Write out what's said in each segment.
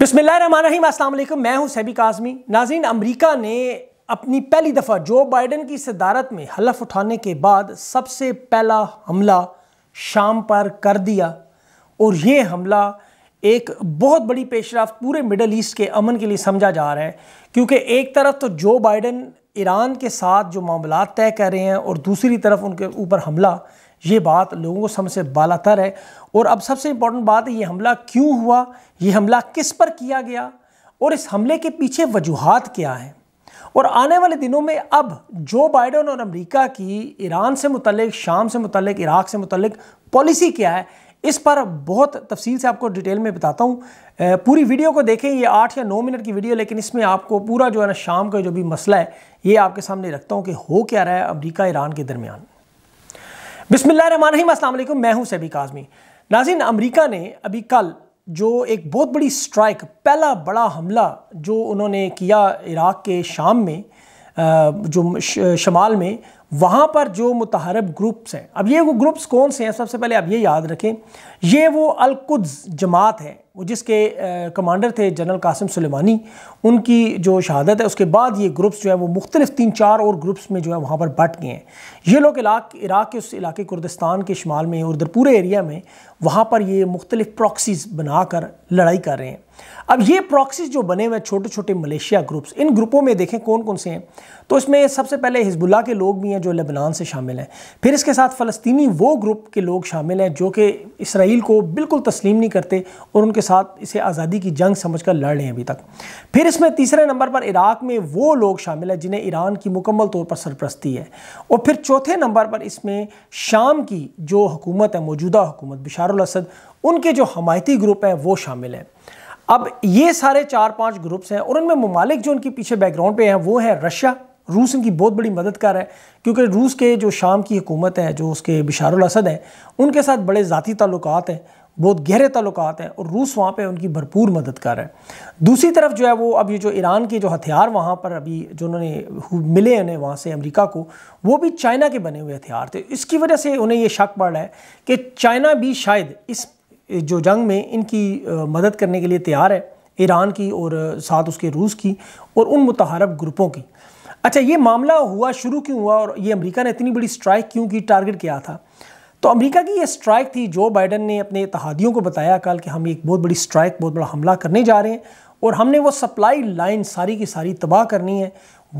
बिसमीम अल्लाम मैं हूँ सैबिक आजमी नाजीन अमरीका ने अपनी पहली दफ़ा जो बाइडन की सदारत में हलफ उठाने के बाद सबसे पहला हमला शाम पर कर दिया और ये हमला एक बहुत बड़ी पेशरफ पूरे मिडल ईस्ट के अमन के लिए समझा जा रहा है क्योंकि एक तरफ तो जो बाइडन ईरान के साथ जो मामला तय कर रहे हैं और दूसरी तरफ उनके ऊपर हमला ये बात लोगों को समझ से बालातर है और अब सबसे इम्पोर्टेंट बात है ये हमला क्यों हुआ ये हमला किस पर किया गया और इस हमले के पीछे वजूहत क्या हैं और आने वाले दिनों में अब जो बाइडन और अमेरिका की ईरान से मुतलक शाम से मुतलक इराक़ से मुतलक पॉलिसी क्या है इस पर बहुत तफसील से आपको डिटेल में बताता हूँ पूरी वीडियो को देखें ये आठ या नौ मिनट की वीडियो लेकिन इसमें आपको पूरा जो है ना शाम का जो भी मसला है ये आपके सामने रखता हूँ कि हो क्या रहा है अमरीका ईरान के दरमियान बिसमीम अल्लाम मैं हूं सभी काजमी नाजिन अमेरिका ने अभी कल जो एक बहुत बड़ी स्ट्राइक पहला बड़ा हमला जो उन्होंने किया इराक़ के शाम में जो शमाल में वहाँ पर जो मतहरब ग्रुप्स हैं अब ये वो ग्रुप्स कौन से हैं सबसे पहले आप ये याद रखें ये वो अलकुद जमात है वो जिसके कमांडर थे जनरल कासिम सुलेमानी उनकी जो शहादत है उसके बाद ये ग्रुप्स जो है वो मुख्तलिफ तीन चार और ग्रुप्स में जो है वहाँ पर बट गए हैं ये लोग इलाक इराक़ के उस इलाके कुर्दिस्तान के शुमाल में और उधर पूरे एरिया में वहाँ पर ये मुख्तलिफ प्रॉक्सीज़ बनाकर लड़ाई कर रहे हैं अब ये प्रॉक्सीज़ जो बने हुए छोटे छोटे मलेशिया ग्रुप्स इन ग्रुपों में देखें कौन कौन से हैं तो इसमें सबसे पहले हिजबुल्ला के लोग भी हैं जो लेबनान से शामिल हैं फिर इसके साथ फ़लस्तनी वो ग्रुप के लोग शामिल हैं जो कि इसराइल को बिल्कुल तस्लीम नहीं करते और उनके साथ इसे आज़ादी की जंग समझकर लड़ रहे हैं अभी तक फिर इसमें तीसरे नंबर पर इराक में वो लोग शामिल हैं जिन्हें ईरान की मुकम्मल तौर पर सरप्रस्ती है और फिर चौथे नंबर पर इसमें शाम की जो हुकूमत है मौजूदा हुकूमत बिशारसद उनके जो हमायती ग्रुप हैं वो शामिल हैं अब ये सारे चार पाँच ग्रुप्स हैं और उनमें ममालिक जो उनके पीछे बैकग्राउंड पर हैं वो हैं रशिया रूस इनकी बहुत बड़ी मदद कर रहा है क्योंकि रूस के जो शाम की हुकूमत है जो उसके बिशार असद हैं उनके साथ बड़े ज़ाती ताल्लुक हैं बहुत गहरे तल्लुकात हैं और रूस वहाँ पर उनकी भरपूर मदद कर रहा है दूसरी तरफ जो है वो अब ये जो ईरान के जो हथियार वहाँ पर अभी जो उन्होंने मिले उन्हें वहाँ से अमरीका को वो भी चाइना के बने हुए हथियार थे इसकी वजह से उन्हें ये शक पड़ रहा है कि चाइना भी शायद इस जो जंग में इनकी मदद करने के लिए तैयार है ईरान की और साथ उसके रूस की और उन मतहरब ग्रुपों की अच्छा ये मामला हुआ शुरू क्यों हुआ और ये अमेरिका ने इतनी बड़ी स्ट्राइक क्यों की टारगेट क्या था तो अमेरिका की ये स्ट्राइक थी जो बाइडन ने अपने इतिहादियों को बताया कल कि हम एक बहुत बड़ी स्ट्राइक बहुत बड़ा हमला करने जा रहे हैं और हमने वो सप्लाई लाइन सारी की सारी तबाह करनी है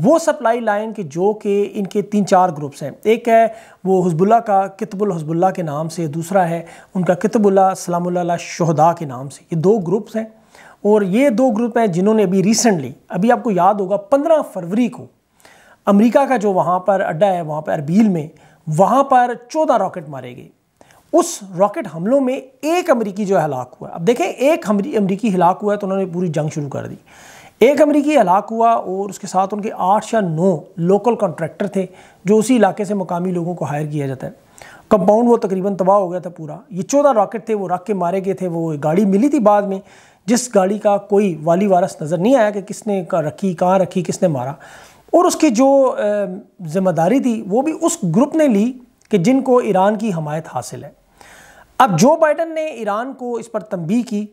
वो सप्लाई लाइन के जो कि इनके तीन चार ग्रुप्स हैं एक है वो हजबुल्ला का कितबुल हजबुल्ला के नाम से दूसरा है उनका कितबुल्ला सलामुल्ला शहदा के नाम से ये दो ग्रुप्स हैं और ये दो ग्रुप हैं जिन्होंने अभी रिसेंटली अभी आपको याद होगा पंद्रह फरवरी को अमेरिका का जो वहाँ पर अड्डा है वहाँ पर अरबील में वहाँ पर चौदह रॉकेट मारे गए उस रॉकेट हमलों में एक अमरीकी जो है हलाक हुआ अब देखें एक अमरीकी हलाक हुआ है तो उन्होंने पूरी जंग शुरू कर दी एक अमरीकी हलाक हुआ और उसके साथ उनके आठ या नौ लोकल कॉन्ट्रैक्टर थे जो उसी इलाके से मकामी लोगों को हायर किया जाता है कंपाउंड वो तकरीबन तबाह हो गया था पूरा ये चौदह रॉकेट थे वो रख के मारे गए थे वो गाड़ी मिली थी बाद में जिस गाड़ी का कोई वाली वारस नज़र नहीं आया कि किसने का रखी कहाँ रखी किसने मारा और उसकी जो ज़िम्मेदारी थी वो भी उस ग्रुप ने ली कि जिनको ईरान की हमायत हासिल है अब जो बाइडन ने ईरान को इस पर तंबी की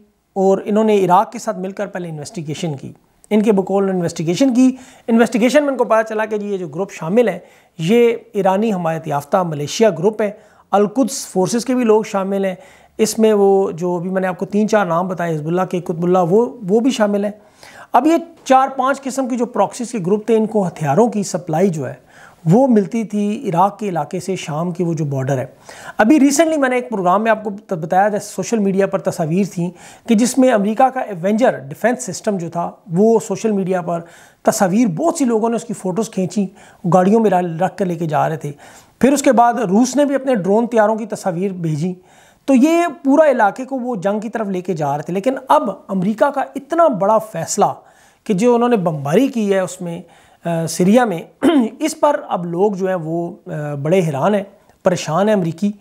और इन्होंने इराक़ के साथ मिलकर पहले इन्वेस्टिगेशन की इनके बकौल इन्वेस्टिगेशन की इन्वेस्टिगेशन में इनको पता चला कि ये जो ग्रुप शामिल है ये ईरानी हमायत याफ्ता मलेशिया ग्रुप है अलकुद्स फोर्सेस के भी लोग शामिल हैं इसमें वो जो अभी मैंने आपको तीन चार नाम बताए हिजबुल्ला के कुतबुल्ला वो वो भी शामिल हैं अब ये चार पांच किस्म की जो प्रॉक्सीज के ग्रुप थे इनको हथियारों की सप्लाई जो है वो मिलती थी इराक के इलाके से शाम की वो जो बॉर्डर है अभी रिसेंटली मैंने एक प्रोग्राम में आपको बताया था सोशल मीडिया पर तस्वीर थी कि जिसमें अमेरिका का एवेंजर डिफेंस सिस्टम जो था वो सोशल मीडिया पर तस्वीर बहुत सी लोगों ने उसकी फ़ोटोज़ खींची गाड़ियों में रख कर लेके जा रहे थे फिर उसके बाद रूस ने भी अपने ड्रोन तैयारों की तस्वीर भेजी तो ये पूरा इलाके को वो जंग की तरफ लेके जा रहे थे लेकिन अब अमरीका का इतना बड़ा फैसला कि जो उन्होंने बमबारी की है उसमें सीरिया में इस पर अब लोग जो हैं वो बड़े हैरान हैं परेशान हैं अमरीकी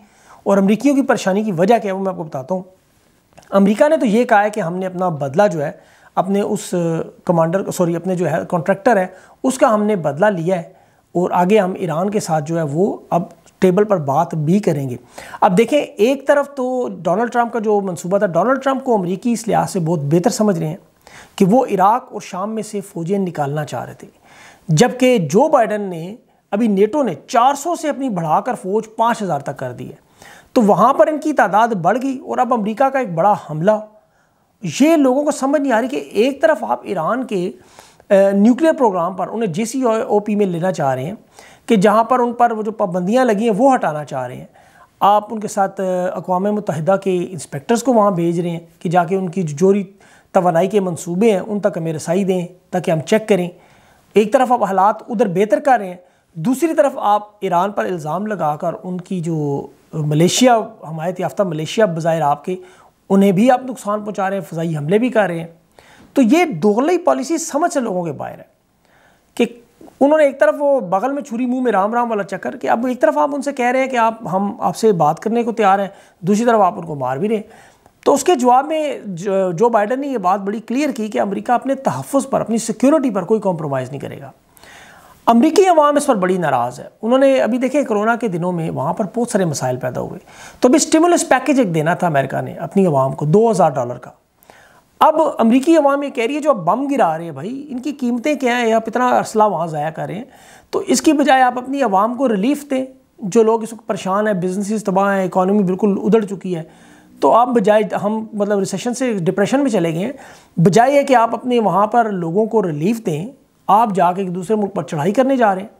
और अमरीकियों की परेशानी की वजह क्या है वो मैं आपको बताता हूँ अमरीका ने तो ये कहा है कि हमने अपना बदला जो है अपने उस कमांडर सॉरी अपने जो है कॉन्ट्रैक्टर है उसका हमने बदला लिया है और आगे हम ईरान के साथ जो है वो अब टेबल पर बात भी करेंगे अब देखें एक तरफ तो डोनाल्ड ट्रंप का जो मंसूबा था डोनाल्ड ट्रंप को अमरीकी इस लिहाज से बहुत बेहतर समझ रहे हैं कि वो इराक़ और शाम में से फ़ौजें निकालना चाह रहे थे जबकि जो बाइडन ने अभी नेटो ने 400 से अपनी बढ़ाकर फ़ौज 5000 तक कर दी है तो वहाँ पर इनकी तादाद बढ़ गई और अब अमेरिका का एक बड़ा हमला ये लोगों को समझ नहीं आ रही कि एक तरफ आप ईरान के न्यूक्लियर प्रोग्राम पर उन्हें जे सी में लेना चाह रहे हैं कि जहाँ पर उन पर वो जो पाबंदियाँ लगी हैं वो हटाना चाह रहे हैं आप उनके साथ अकवा मुतहदा के इंस्पेक्टर्स को वहाँ भेज रहे हैं कि जाके उनकी जोरी तोानाई के मनसूबे हैं उन तक हमें रसाई दें ताकि हम चेक करें एक तरफ आप हालात उधर बेहतर कर रहे हैं दूसरी तरफ आप ईरान पर इल्ज़ाम लगा कर उनकी जो मलेशिया हमायत याफ्ता मलेशिया बज़ाहिर आपके उन्हें भी आप नुकसान पहुँचा रहे हैं फ़जाई हमले भी कर रहे हैं तो ये दोगलई पॉलिसी समझ से लोगों के बाहर है कि उन्होंने एक तरफ वो बगल में छुरी मुंह में राम राम वाला चक्कर कि अब एक तरफ आप उनसे कह रहे हैं कि आप हम आपसे बात करने को तैयार हैं दूसरी तरफ आप उनको मार भी रहे हैं तो उसके जवाब में जो, बाइडन ने यह बात बड़ी क्लियर की कि अमेरिका अपने तहफ़ पर अपनी सिक्योरिटी पर कोई कॉम्प्रोमाइज़ नहीं करेगा अमरीकी अवाम इस पर बड़ी नाराज़ है उन्होंने अभी देखे कोरोना के दिनों में वहाँ पर बहुत सारे मसाइल पैदा हुए तो अभी स्टिमुलस पैकेज एक देना था अमेरिका ने अपनी अवाम को दो हज़ार डॉलर का अब अमरीकी अवाम ये कह रही है जो अब बम गिरा रहे हैं भाई इनकी कीमतें क्या हैं आप इतना असला वहाँ ज़ाया कर रहे हैं तो इसकी बजाय आप अपनी आवाम को रिलीफ दें जो लोग इस परेशान हैं बिजनेस तबाह हैं इकानमी बिल्कुल उधड़ चुकी है तो आप बजाय हम मतलब रिसेशन से डिप्रेशन में चले गए हैं बजाय है कि आप अपने वहाँ पर लोगों को रिलीफ दें आप जाके दूसरे मुल्क पर चढ़ाई करने जा रहे हैं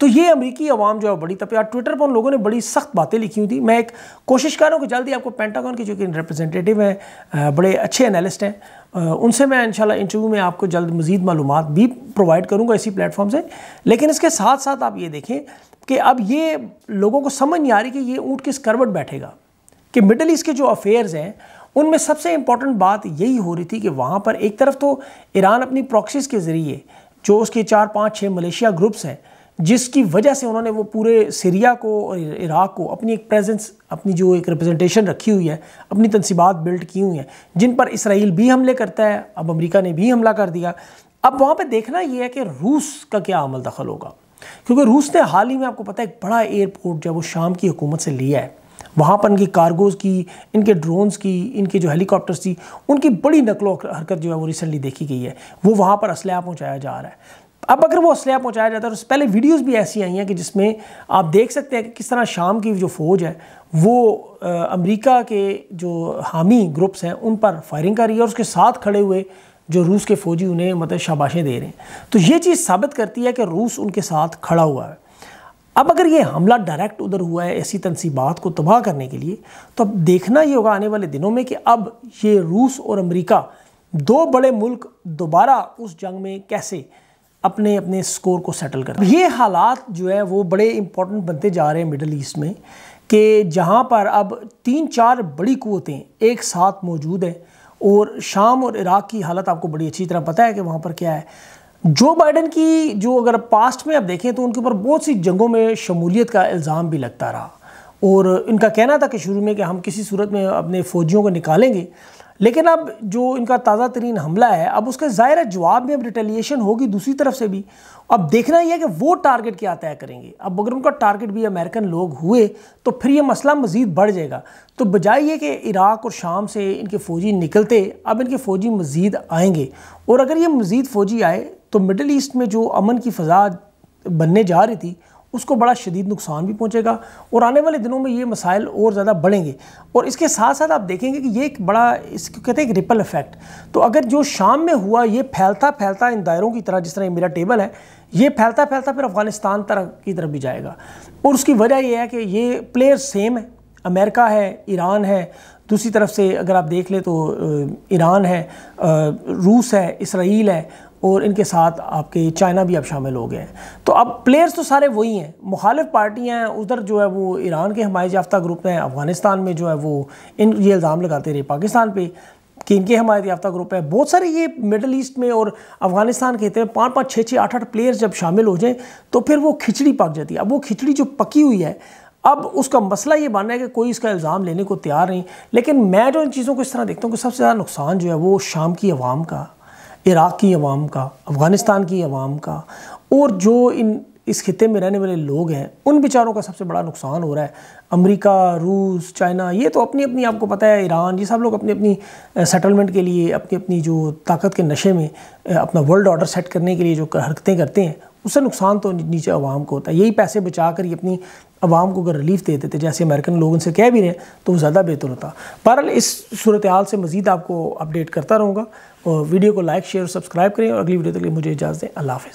तो ये अमरीकी आवाम जो है बड़ी तपे ट्विटर पर उन लोगों ने बड़ी सख्त बातें लिखी हुई थी मैं एक कोशिश कर रहा हूँ कि जल्दी आपको पेंटागन के जो कि रिप्रेजेंटेटिव हैं बड़े अच्छे एनालिस्ट हैं उनसे मैं इंशाल्लाह इंटरव्यू में आपको जल्द मजीद मालूम भी प्रोवाइड करूँगा इसी प्लेटफॉर्म से लेकिन इसके साथ साथ आप ये देखें कि अब ये लोगों को समझ नहीं आ रही कि ये ऊँट किस करवट बैठेगा कि मिडल ईस्ट के जो अफेयर्स हैं उनमें सबसे इम्पॉर्टेंट बात यही हो रही थी कि वहाँ पर एक तरफ तो ईरान अपनी प्रॉक्सीज के ज़रिए जो उसके चार पाँच छः मलेशिया ग्रुप्स हैं जिसकी वजह से उन्होंने वो पूरे सीरिया को और इराक को अपनी एक प्रेजेंस अपनी जो एक रिप्रेजेंटेशन रखी हुई है अपनी तनसीबात बिल्ड की हुई हैं जिन पर इसराइल भी हमले करता है अब अमेरिका ने भी हमला कर दिया अब वहाँ पर देखना ये है कि रूस का क्या अमल दखल होगा क्योंकि रूस ने हाल ही में आपको पता है एक बड़ा एयरपोर्ट जब वो शाम की हुकूमत से लिया है वहाँ पर इनकी कार्गोज़ की इनके ड्रोन्स की इनके जो हेलीकॉप्टर्स थी उनकी बड़ी नकलो हरकत जो है वो रिसेंटली देखी गई है वो वहाँ पर असलहा पहुँचाया जा रहा है अब अगर वो असलहा पहुँचाया जाता है तो पहले वीडियोज़ भी ऐसी आई हैं कि जिसमें आप देख सकते हैं कि किस तरह शाम की जो फ़ौज है वो अमरीका के जो हामी ग्रुप्स हैं उन पर फायरिंग कर रही है और उसके साथ खड़े हुए जो रूस के फ़ौजी उन्हें मतलब शाबाशें दे रहे हैं तो ये चीज़ साबित करती है कि रूस उनके साथ खड़ा हुआ है अब अगर ये हमला डायरेक्ट उधर हुआ है ऐसी तनसीबात को तबाह करने के लिए तो अब देखना ये होगा आने वाले दिनों में कि अब ये रूस और अमेरिका दो बड़े मुल्क दोबारा उस जंग में कैसे अपने अपने स्कोर को सेटल कर ये हालात जो है वो बड़े इम्पोर्टेंट बनते जा रहे हैं मिडल ईस्ट में कि जहाँ पर अब तीन चार बड़ी कुतें एक साथ मौजूद हैं और शाम और इराक़ की हालत आपको बड़ी अच्छी तरह पता है कि वहाँ पर क्या है जो बाइडन की जो अगर पास्ट में आप देखें तो उनके ऊपर बहुत सी जंगों में शमूलियत का इल्ज़ाम भी लगता रहा और इनका कहना था कि शुरू में कि हम किसी सूरत में अपने फ़ौजियों को निकालेंगे लेकिन अब जो इनका ताज़ा तरीन हमला है अब उसका ज़ाहिर जवाब में अब रिटेलिएशन होगी दूसरी तरफ से भी अब देखना यह है कि वो टारगेट क्या तय करेंगे अब अगर उनका टारगेट भी अमेरिकन लोग हुए तो फिर ये मसला मज़ीद बढ़ जाएगा तो बजाय ये कि इराक़ और शाम से इनके फ़ौजी निकलते अब इनके फ़ौजी मज़ीद आएंगे और अगर ये मज़ीद फ़ौजी आए तो मिडल ईस्ट में जो अमन की फ़जा बनने जा रही थी उसको बड़ा शदीद नुकसान भी पहुँचेगा और आने वाले दिनों में ये मसाइल और ज़्यादा बढ़ेंगे और इसके साथ साथ आप देखेंगे कि ये एक बड़ा इसको कहते हैं एक रिपल इफेक्ट तो अगर जो शाम में हुआ ये फैलता फैलता इन दायरों की तरह जिस तरह मेरा टेबल है ये फैलता फैलता फिर अफगानिस्तान तरह की तरफ भी जाएगा और उसकी वजह यह है कि ये प्लेयर सेम है अमेरिका है ईरान है दूसरी तरफ से अगर आप देख लें तो ईरान है रूस है इसराइल है और इनके साथ आपके चाइना भी अब शामिल हो गए हैं तो अब प्लेयर्स तो सारे वही हैं मुखालिफ पार्टियाँ हैं उधर जो है वो ईरान के हमारे याफ्ता ग्रुप हैं अफ़गानिस्तान में जो है वो इन ये इल्ज़ाम लगाते रहे पाकिस्तान पर कि इनके हमारे याफ्ता ग्रुप है बहुत सारे ये मिडल ईस्ट में और अफगानिस्तान के हैं पाँच पाँच छः छः आठ आठ प्लेयर्स जब शामिल हो जाएँ तो फिर वो खिचड़ी पक जाती है अब वो खिचड़ी जो पकी हुई है अब उसका मसला ये बनना है कि कोई इसका इल्ज़ाम लेने को तैयार नहीं लेकिन मैं जो इन चीज़ों को इस तरह देखता हूँ कि सबसे ज़्यादा नुकसान जो है वो शाम की आवाम का इराक़ की आवाम का अफ़गानिस्तान की आवाम का और जो इन इस खत्े में रहने वाले लोग हैं उन बेचारों का सबसे बड़ा नुकसान हो रहा है अमेरिका रूस चाइना ये तो अपनी अपनी आपको पता है ईरान ये सब लोग अपनी अपनी सेटलमेंट के लिए अपनी अपनी जो ताकत के नशे में अपना वर्ल्ड ऑर्डर सेट करने के लिए जो हरकतें करते हैं उससे नुकसान तो नीचे आवाम को होता है यही पैसे बचा कर ये अपनी आवाम को अगर रिलीफ दे देते जैसे अमेरिकन लोग उनसे कह भी रहे हैं तो ज़्यादा बेहतर होता पर इस सूरत हाल से मज़ीद आपको अपडेट करता रहूँगा और वीडियो को लाइक शेयर और सब्सक्राइब करें और अगली वीडियो तक लिए मुझे इजाज़त दें अल्लाह हाफ़